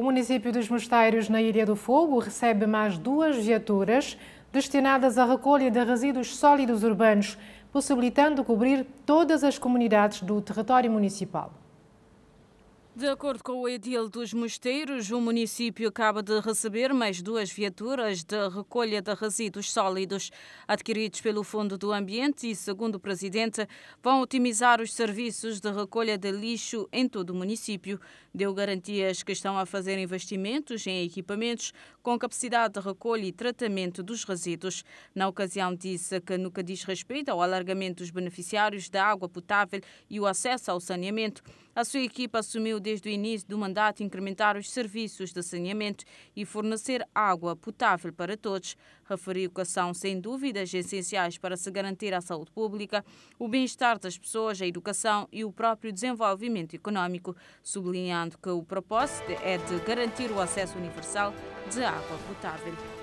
O município dos Mosteiros, na Ilha do Fogo, recebe mais duas viaturas destinadas à recolha de resíduos sólidos urbanos, possibilitando cobrir todas as comunidades do território municipal. De acordo com o edil dos mosteiros, o município acaba de receber mais duas viaturas de recolha de resíduos sólidos adquiridos pelo Fundo do Ambiente e, segundo o presidente, vão otimizar os serviços de recolha de lixo em todo o município. Deu garantias que estão a fazer investimentos em equipamentos com capacidade de recolha e tratamento dos resíduos. Na ocasião, disse que no que diz respeito ao alargamento dos beneficiários da água potável e o acesso ao saneamento, a sua equipa assumiu desde o início do mandato incrementar os serviços de saneamento e fornecer água potável para todos. Referiu que são, sem dúvidas, essenciais para se garantir a saúde pública, o bem-estar das pessoas, a educação e o próprio desenvolvimento econômico, sublinhando que o propósito é de garantir o acesso universal de água potável.